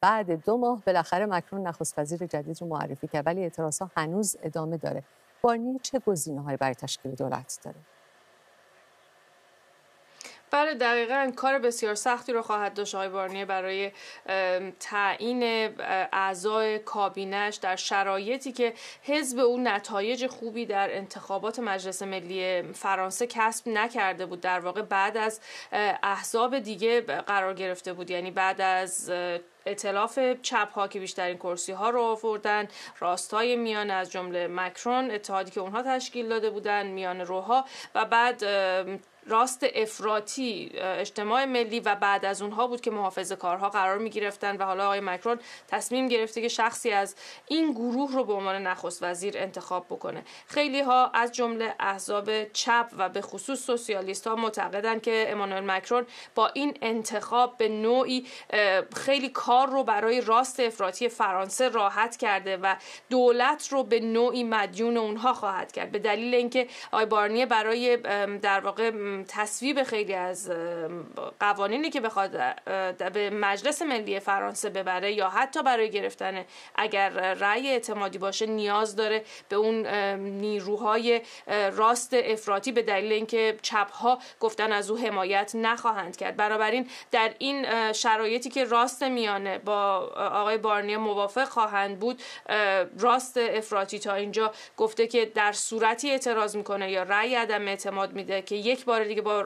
بعد دو ماه بالاخره مکرون نخست وزیر جدید رو معرفی کرد ولی اعتراض ها هنوز ادامه داره بارنی چه گزینه‌هایی برای تشکیل دولت داره بله دقیقا کار بسیار سختی رو خواهد داشت آقای بارنیه برای تعیین اعضای کابینش در شرایطی که حزب او نتایج خوبی در انتخابات مجلس ملی فرانسه کسب نکرده بود در واقع بعد از احزاب دیگه قرار گرفته بود یعنی بعد از اطلاف چپ ها که بیشترین کرسی ها رو آوردن راستای میان از جمله مکرون اتحادی که اونها تشکیل داده بودن میان روها و بعد راست افراطی اجتماع ملی و بعد از اونها بود که محافظه کارها قرار می گرفتن و حالا آقای مکرون تصمیم گرفته که شخصی از این گروه رو به عنوان نخست وزیر انتخاب بکنه خیلی ها از جمله احزاب چپ و به خصوص سوسیالیست ها معتقدند که امانوئل مکرون با این انتخاب به نوعی خیلی کار رو برای راست افراطی فرانسه راحت کرده و دولت رو به نوعی مدیون اونها خواهد کرد به دلیل اینکه آی بارنیه برای در واقع تصویب خیلی از قوانینی که بخواد به مجلس ملی فرانسه ببره یا حتی برای گرفتن اگر رأی اعتمادی باشه نیاز داره به اون نیروهای راست افراطی به دلیل اینکه چپها گفتن از او حمایت نخواهند کرد بنابراین در این شرایطی که راست میان با آقای بارنیه موافق خواهند بود راست افراطی تا اینجا گفته که در صورتی اعتراض میکنه یا رأی عدم اعتماد میده که یک بار دیگه با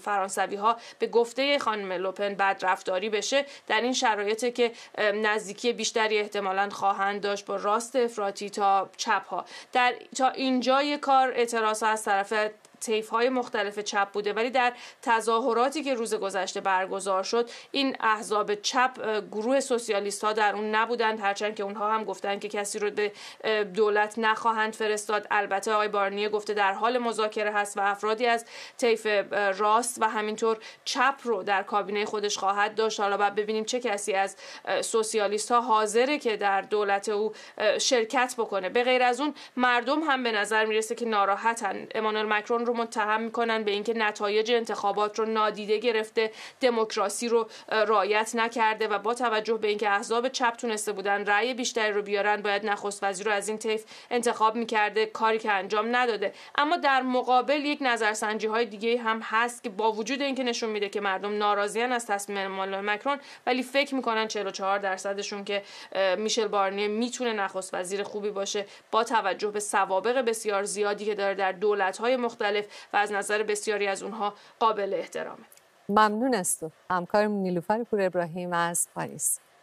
فرانسوی ها به گفته خانم لوپن رفتاری بشه در این شرایطی که نزدیکی بیشتری احتمالا خواهند داشت با راست افراطی تا چپ ها در تا اینجا یک کار اعتراض از طرف طیف های مختلف چپ بوده ولی در تظاهراتی که روز گذشته برگزار شد این احزاب چپ گروه سوسیالیست ها در اون نبودند هرچند که اونها هم گفتند که کسی رو به دولت نخواهند فرستاد البته آقای بارنیه گفته در حال مذاکره هست و افرادی از طیف راست و همینطور چپ رو در کابینه خودش خواهد داشت حالا بعد ببینیم چه کسی از سوسیالیست ها حاضره که در دولت او شرکت بکنه به غیر از اون مردم هم به نظر میرسه که ناراحتن امانوئل مکرون رو متهم میکنن به اینکه نتایج انتخابات رو نادیده گرفته دموکراسی رو رعایت نکرده و با توجه به اینکه احزاب چپ تونسته بودن رأی بیشتری رو بیارن باید نخست وزیر رو از این طیف انتخاب میکرده کاری که انجام نداده اما در مقابل یک نظرسنجی های دیگه هم هست که با وجود اینکه نشون میده که مردم ناراضیان از تصمیم مال مکرون ولی فکر میکنن 44 درصدشون که میشل بارنی میتونه نخست وزیر خوبی باشه با توجه به سوابق بسیار زیادی که داره در دولت های مختلف مختلف و از نظر بسیاری از اونها قابل احترامه ممنون است همکارمون نیلوفر پور ابراهیم از پاریس